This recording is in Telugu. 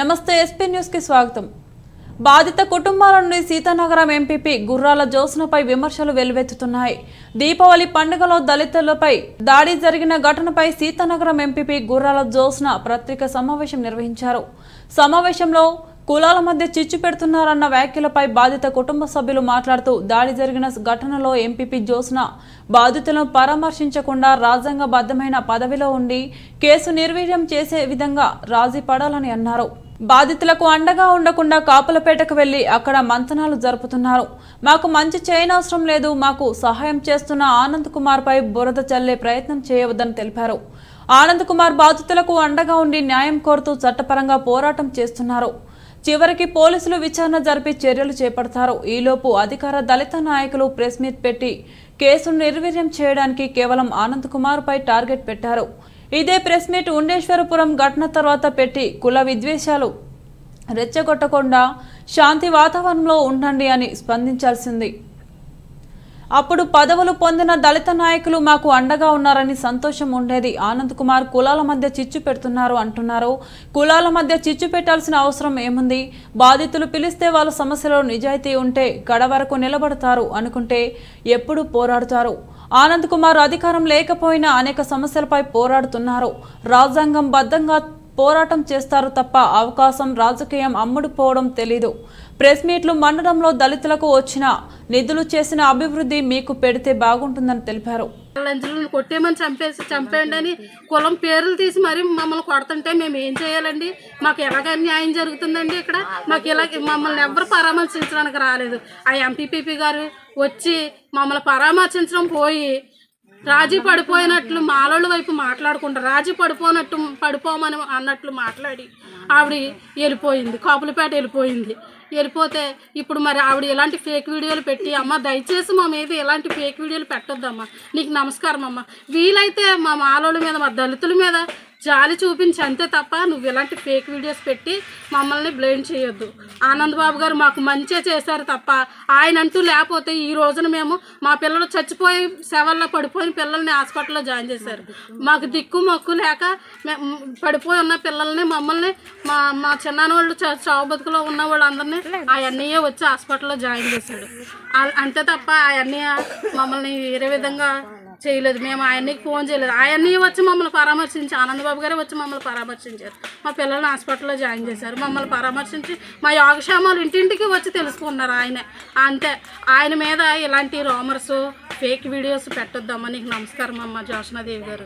నమస్తే ఎస్పీ న్యూస్ కి స్వాగతం బాధిత కుటుంబాల నుండి సీతానగరం ఎంపీపీ గుర్రాల జోస్నపై విమర్శలు వెల్లువెత్తుతున్నాయి దీపావళి పండుగలో దళితులపై దాడి జరిగిన ఘటనపై సీతానగరం ఎంపీపీ గుర్రాల జోస్న పత్రిక సమావేశం నిర్వహించారు సమావేశంలో కులాల మధ్య చిచ్చు పెడుతున్నారన్న వ్యాఖ్యలపై బాధిత కుటుంబ సభ్యులు మాట్లాడుతూ దాడి జరిగిన ఘటనలో ఎంపీపీ జోస్న బాధితులను పరామర్శించకుండా రాజ్యాంగబద్ధమైన పదవిలో ఉండి కేసు నిర్వీర్యం చేసే విధంగా రాజీ పడాలని అన్నారు బాధితులకు అండగా ఉండకుండా కాపులపేటకు వెళ్లి అక్కడ మంతనాలు జరుపుతున్నారు మాకు మంచి చేయనవసరం లేదు మాకు సహాయం చేస్తున్న ఆనంద్ కుమార్పై బురద చల్లే ప్రయత్నం చేయవద్దని తెలిపారు ఆనంద్ కుమార్ బాధితులకు అండగా ఉండి న్యాయం కోరుతూ చట్టపరంగా పోరాటం చేస్తున్నారు చివరికి పోలీసులు విచారణ జరిపి చర్యలు చేపడతారు ఈలోపు అధికార దళిత నాయకులు ప్రెస్ మీట్ పెట్టి కేసును నిర్వీర్యం చేయడానికి కేవలం ఆనంద్ కుమార్పై టార్గెట్ పెట్టారు ఇదే ప్రెస్ మీట్ ఉండేశ్వరపురం ఘటన తర్వాత పెట్టి కుల విద్వేషాలు రెచ్చగొట్టకుండా శాంతి వాతావరణంలో ఉండండి అని స్పందించాల్సింది అప్పుడు పదవులు పొందిన దళిత నాయకులు మాకు అండగా ఉన్నారని సంతోషం ఉండేది ఆనంద్ కుమార్ కులాల మధ్య చిచ్చు పెడుతున్నారు అంటున్నారు కులాల మధ్య చిచ్చు పెట్టాల్సిన అవసరం ఏముంది బాధితులు పిలిస్తే వాళ్ళ సమస్యలో నిజాయితీ ఉంటే కడ వరకు నిలబడతారు అనుకుంటే ఎప్పుడు పోరాడుతారు ఆనంద్ కుమార్ అధికారం లేకపోయినా అనేక సమస్యలపై పోరాడుతున్నారు రాజ్యాంగం బద్దంగా పోరాటం చేస్తారు తప్ప అవకాశం రాజకీయం అమ్ముడుపోవడం తెలీదు ప్రెస్ మీట్లు మండలంలో దళితులకు వచ్చిన నిధులు చేసిన అభివృద్ధి మీకు పెడితే బాగుంటుందని తెలిపారు లంజులను కొట్టేమని చంపేసి చంపేయండి అని కులం పేర్లు తీసి మరి మమ్మల్ని కొడుతుంటే మేము ఏం చేయాలండి మాకు ఎలాగ న్యాయం జరుగుతుందండి ఇక్కడ మాకు ఇలా మమ్మల్ని ఎవరు పరామర్శించడానికి రాలేదు ఆ ఎంపీపీపీ గారు వచ్చి మమ్మల్ని పరామర్శించడం పోయి రాజీ పడిపోయినట్లు మాలోళ్ళ వైపు మాట్లాడకుండా రాజీ పడిపోనట్టు పడిపోమని అన్నట్లు మాట్లాడి ఆవిడ వెళ్ళిపోయింది కాపులపేట వెళ్ళిపోయింది వెళ్ళిపోతే ఇప్పుడు మరి ఆవిడ ఇలాంటి ఫేక్ వీడియోలు పెట్టి అమ్మ దయచేసి మా మీద ఇలాంటి ఫేక్ వీడియోలు పెట్టొద్దమ్మా నీకు నమస్కారం అమ్మ వీలైతే మా మాలోళ్ళ మీద మా దళితుల మీద జాలి చూపించి అంతే తప్ప నువ్వు ఇలాంటి ఫేక్ వీడియోస్ పెట్టి మమ్మల్ని బ్లేమ్ చేయొద్దు ఆనంద్ బాబు గారు మాకు మంచిగా చేశారు తప్ప ఆయన అంటూ లేకపోతే ఈ రోజున మేము మా పిల్లలు చచ్చిపోయి సెవెల్లో పడిపోయిన పిల్లల్ని హాస్పిటల్లో జాయిన్ చేశారు మాకు దిక్కు మొక్కు లేక పడిపోయి ఉన్న పిల్లల్ని మమ్మల్ని మా మా చిన్నవాళ్ళు చావు బతుకులో ఉన్న వాళ్ళందరినీ ఆ అన్నయ్య వచ్చి హాస్పిటల్లో జాయిన్ చేశాడు అంతే తప్ప ఆ అన్నయ్య మమ్మల్ని వేరే విధంగా చేయలేదు మేము ఆయన్ని ఫోన్ చేయలేదు ఆయన్ని వచ్చి మమ్మల్ని పరామర్శించి ఆనందబాబు గారే వచ్చి మమ్మల్ని పరామర్శించారు మా పిల్లల్ని హాస్పిటల్లో జాయిన్ చేశారు మమ్మల్ని పరామర్శించి మా యోగక్షేమాలు ఇంటింటికి వచ్చి తెలుసుకున్నారు ఆయన అంతే ఆయన మీద ఇలాంటి రోమర్స్ ఫేక్ వీడియోస్ పెట్టొద్దమ్మా నీకు నమస్కారం అమ్మ జోష్నాదేవి గారు